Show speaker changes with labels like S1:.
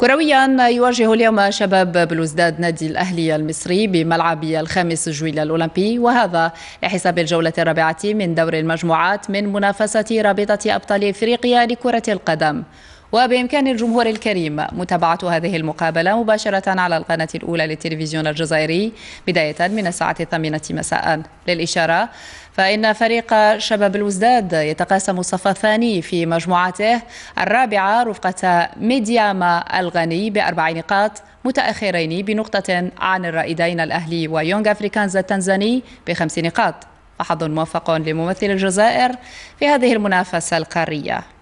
S1: كرويا يواجه اليوم شباب بلوزداد نادي الأهلي المصري بملعب الخامس جويلة الأولمبي وهذا لحساب الجولة الرابعة من دور المجموعات من منافسة رابطة أبطال إفريقيا لكرة القدم وبإمكان الجمهور الكريم متابعة هذه المقابلة مباشرة على القناة الأولى للتلفزيون الجزائري بداية من الساعة الثامنة مساء للإشارة فإن فريق شباب الوزداد يتقاسم الصف الثاني في مجموعته الرابعة رفقة ميدياما الغني بأربع نقاط متأخرين بنقطة عن الرائدين الأهلي ويونغ أفريكانز التنزاني بخمس نقاط وحظ موفق لممثل الجزائر في هذه المنافسة القارية